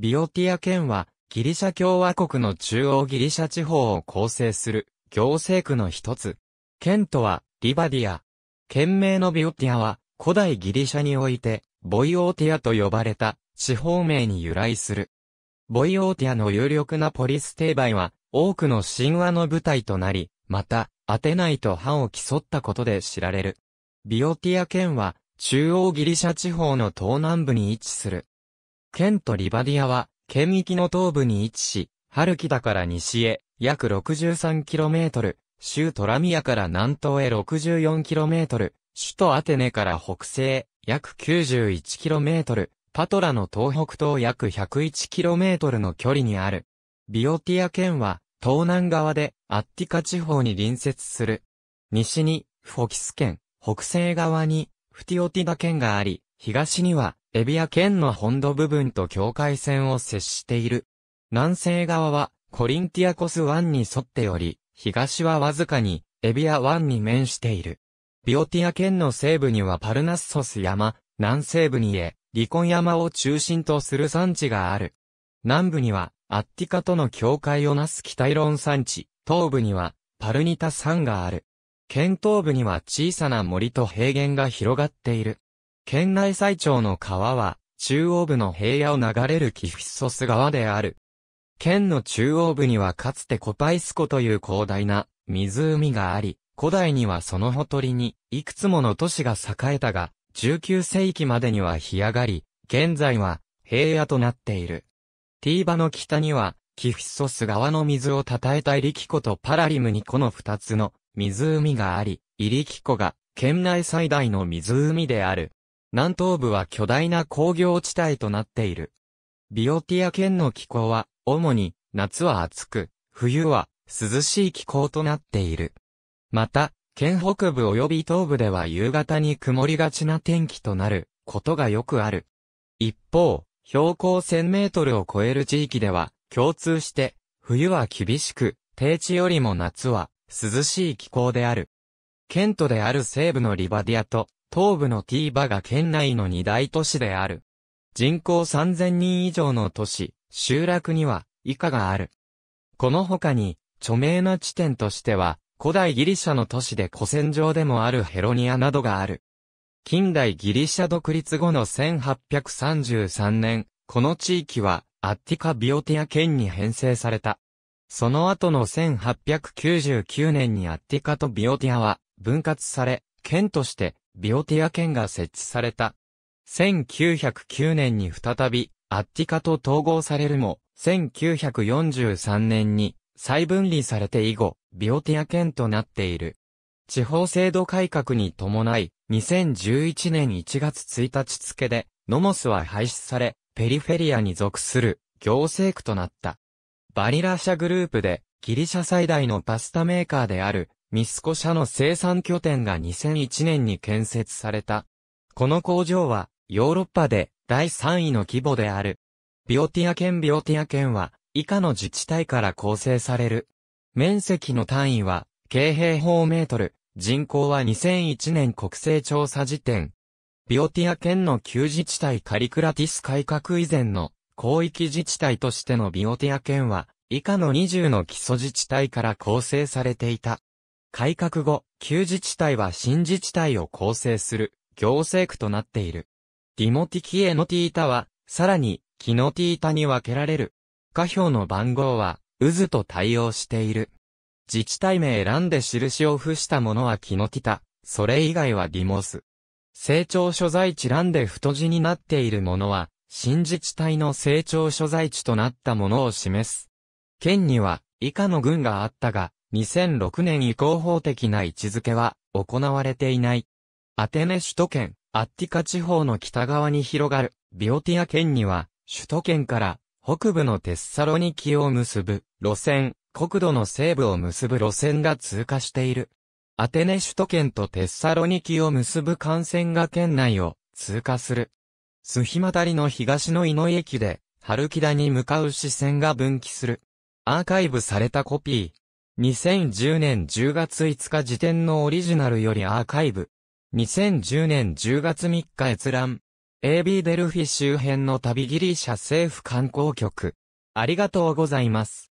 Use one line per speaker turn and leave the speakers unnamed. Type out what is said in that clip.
ビオティア県は、ギリシャ共和国の中央ギリシャ地方を構成する、行政区の一つ。県とは、リバディア。県名のビオティアは、古代ギリシャにおいて、ボイオーティアと呼ばれた、地方名に由来する。ボイオーティアの有力なポリステーバイは、多くの神話の舞台となり、また、アテナイと藩を競ったことで知られる。ビオティア県は、中央ギリシャ地方の東南部に位置する。県とリバディアは、県域の東部に位置し、ハルキタから西へ、約 63km、州トラミアから南東へ 64km、首都アテネから北西、約 91km、パトラの東北東約 101km の距離にある。ビオティア県は、東南側で、アッティカ地方に隣接する。西に、フォキス県、北西側に、フティオティダ県があり、東には、エビア県の本土部分と境界線を接している。南西側は、コリンティアコス湾に沿っており、東はわずかに、エビア湾に面している。ビオティア県の西部にはパルナッソス山、南西部にへ、リコン山を中心とする山地がある。南部には、アッティカとの境界をなす北イロン山地、東部には、パルニタ山がある。県東部には小さな森と平原が広がっている。県内最長の川は、中央部の平野を流れるキフィッソス川である。県の中央部にはかつてコパイス湖という広大な湖があり、古代にはそのほとりに、いくつもの都市が栄えたが、19世紀までには干上がり、現在は平野となっている。ティーバの北には、キフィッソス川の水を称えたイリキ湖とパラリムニコの二つの湖があり、イリキ湖が県内最大の湖である。南東部は巨大な工業地帯となっている。ビオティア県の気候は、主に、夏は暑く、冬は、涼しい気候となっている。また、県北部及び東部では夕方に曇りがちな天気となる、ことがよくある。一方、標高1000メートルを超える地域では、共通して、冬は厳しく、低地よりも夏は、涼しい気候である。県都である西部のリバディアと、東部のティーバが県内の二大都市である。人口3000人以上の都市、集落には以下がある。この他に、著名な地点としては、古代ギリシャの都市で古戦場でもあるヘロニアなどがある。近代ギリシャ独立後の1833年、この地域はアッティカ・ビオティア県に編成された。その後の1899年にアッティカとビオティアは分割され、県としてビオティア県が設置された。1909年に再び、アッティカと統合されるも、1943年に再分離されて以後、ビオティア県となっている。地方制度改革に伴い、2011年1月1日付で、ノモスは廃止され、ペリフェリアに属する行政区となった。バリラ社グループで、ギリシャ最大のパスタメーカーであるミスコ社の生産拠点が2001年に建設された。この工場は、ヨーロッパで第3位の規模である。ビオティア県ビオティア県は、以下の自治体から構成される。面積の単位は、京平方メートル、人口は2001年国勢調査時点。ビオティア県の旧自治体カリクラティス改革以前の広域自治体としてのビオティア県は、以下の20の基礎自治体から構成されていた。改革後、旧自治体は新自治体を構成する行政区となっている。ディモティキエノティータは、さらに、キノティータに分けられる。下表の番号は、渦と対応している。自治体名選んで印を付したものはキノティタ、それ以外はディモス。成長所在地欄で太字になっているものは、新自治体の成長所在地となったものを示す。県には、以下の軍があったが、2006年以降法的な位置づけは行われていない。アテネ首都圏、アッティカ地方の北側に広がるビオティア県には首都圏から北部のテッサロニキを結ぶ路線、国土の西部を結ぶ路線が通過している。アテネ首都圏とテッサロニキを結ぶ幹線が県内を通過する。スヒマタリの東の井の駅で、ハルキダに向かう視線が分岐する。アーカイブされたコピー。2010年10月5日時点のオリジナルよりアーカイブ。2010年10月3日閲覧。AB デルフィ周辺の旅ギリシャ政府観光局。ありがとうございます。